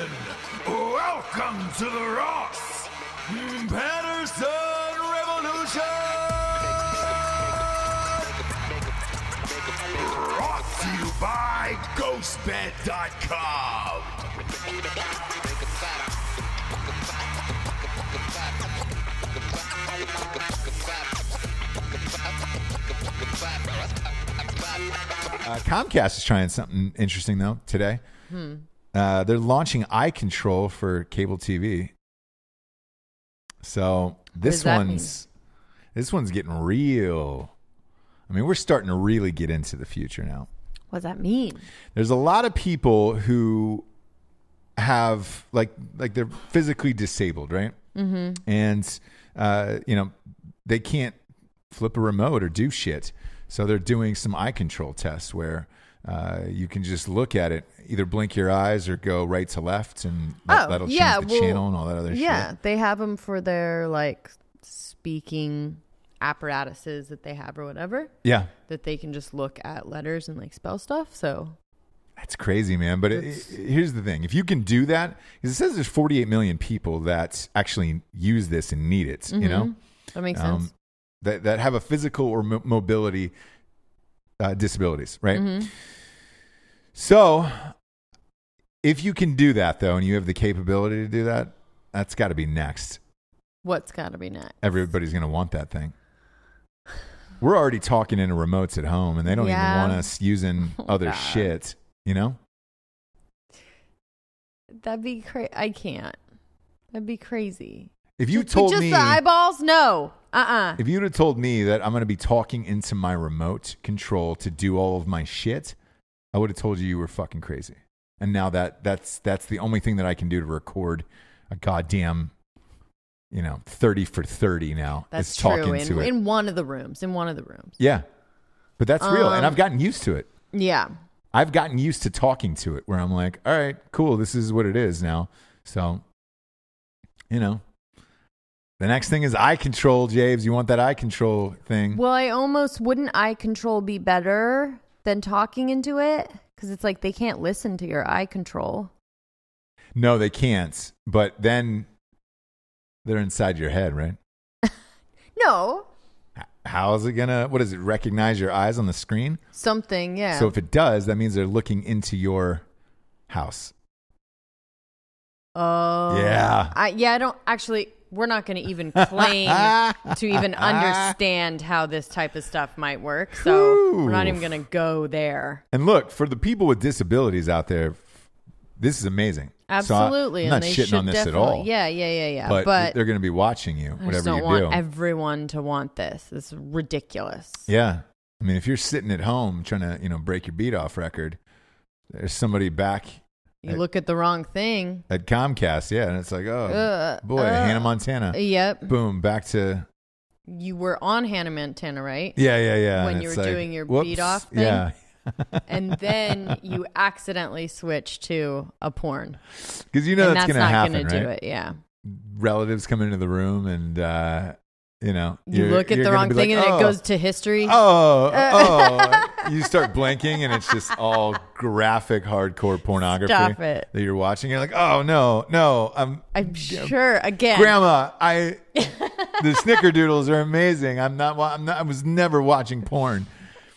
gentlemen, welcome to the Ross Patterson Revolution! Brought to you by GhostBed.com. Uh, Comcast is trying something interesting though today. Hmm. Uh, they're launching Eye Control for cable TV. So this one's mean? this one's getting real. I mean, we're starting to really get into the future now. What does that mean? There's a lot of people who have like like they're physically disabled, right? Mm-hmm. And uh, you know they can't flip a remote or do shit. So they're doing some eye control tests where uh, you can just look at it, either blink your eyes or go right to left, and that, oh, that'll yeah, the well, channel and all that other yeah, shit. they have them for their like speaking apparatuses that they have or whatever. Yeah, that they can just look at letters and like spell stuff. So that's crazy, man. But it, it, here's the thing: if you can do that, because it says there's 48 million people that actually use this and need it. Mm-hmm. You know, mm-hmm. that makes um, sense. That that have a physical or mo- mobility uh, disabilities, right? Mm-hmm. So, if you can do that though, and you have the capability to do that, that's got to be next. What's got to be next? Everybody's going to want that thing. We're already talking into remotes at home, and they don't yeah. even want us using oh, other God. shit. You know? That'd be crazy. I can't. That'd be crazy. If you just, told just me just the eyeballs, no. Uh-uh. If you'd have told me that I'm going to be talking into my remote control to do all of my shit, I would have told you you were fucking crazy. And now that that's that's the only thing that I can do to record a goddamn you know, 30 for 30 now. That's talking true. In, in, one of the rooms, in one of the rooms. Yeah. But that's um, real and I've um, gotten used to it. Yeah. I've gotten used to talking to it where I'm like, "All right, cool, this is what it is now." So, you know, the next thing is eye control, Javes. You want that eye control thing? Well, I almost wouldn't eye control be better than talking into it because it's like they can't listen to your eye control. No, they can't. But then they're inside your head, right? no. How is it gonna? What does it recognize your eyes on the screen? Something, yeah. So if it does, that means they're looking into your house. Oh, yeah. I yeah, I don't actually we're not going to even claim to even understand how this type of stuff might work. So Oof. we're not even going to go there. And look, for the people with disabilities out there, this is amazing. Absolutely, so I, am not shitting on this at all. Yeah, yeah, yeah, yeah. But, but they're going to be watching you, whatever I don't want Everyone to want this. It's ridiculous. Yeah, I mean, if you're sitting at home trying to you know break your beat off record, there's somebody back you at, look at the wrong thing. At Comcast, yeah. And it's like, oh, uh, boy, uh, Hannah Montana. Yep. Boom, back to. You were on Hannah Montana, right? Yeah, yeah, yeah. When and you were like, doing your whoops, beat off thing. Yeah. and then you accidentally switch to a porn. Because you know and that's, that's going to happen. Gonna right? do it, yeah. Relatives come into the room and uh, you know you look at the wrong thing like, and it oh. goes to history oh uh. oh you start blinking and it's just all graphic hardcore pornography Stop it. that you're watching you're like oh no no i'm i'm sure again grandma i the snickerdoodles are amazing i'm not i'm not i was never watching porn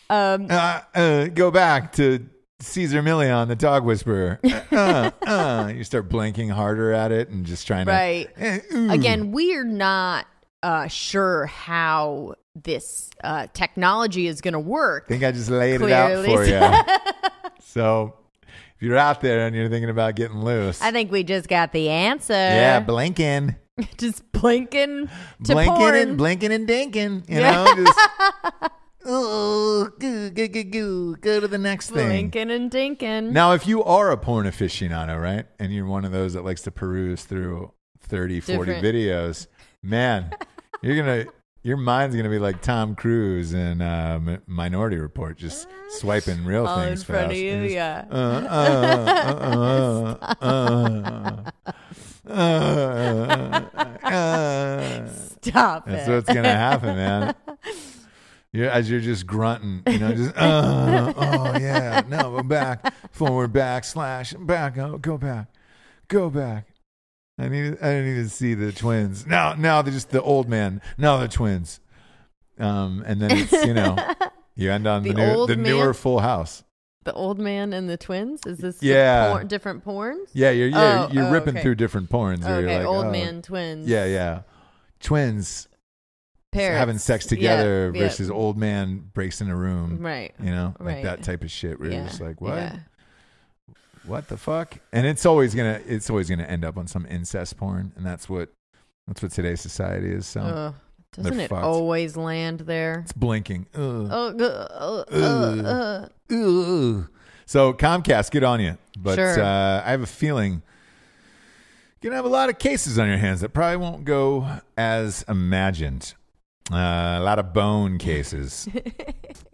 um uh, uh, go back to Caesar Million, the dog whisperer. Uh, uh, uh. you start blinking harder at it and just trying right. to. Right. Eh, Again, we are not uh, sure how this uh, technology is going to work. I think I just laid Clearly. it out for you. so if you're out there and you're thinking about getting loose, I think we just got the answer. Yeah, blinking. just blinking, blinking porn. and blinking and dinking. You yeah. know, just. Oh, go goo, goo, Go to the next thing. Blinking and dinking. Now, if you are a porn aficionado, right, and you're one of those that likes to peruse through 30, 40 videos, man, you're gonna your mind's gonna be like Tom Cruise in uh, Minority Report, just swiping real All things in front fast. of you. Just, yeah. Uh, uh, Stop. That's it. what's gonna happen, man. You're, as you're just grunting, you know, just oh yeah, no, back, forward, back, slash, back, oh, go back, go back. I need I need to see the twins. Now now they're just the old man. Now the twins. Um and then it's, you know, you end on the, the, new, the newer full house. The old man and the twins? Is this yeah. different porns? Yeah, you're yeah, oh, you're oh, ripping okay. through different porns. you okay, like, old oh. man twins. Yeah, yeah. Twins Parents. having sex together versus old man breaks in a room. Right. You know, like right. that type of shit where yeah. you're just like, What? what the fuck? And it's always gonna it's always gonna end up on some incest porn, and that's what that's what today's society is. So doesn't it always land there? It's blinking. Ugh. uh, uh, uh, so Comcast, get on you. But sure. Uh, I have a feeling you're gonna have a lot of cases on your hands that probably won't go as imagined. Uh, a lot of bone cases.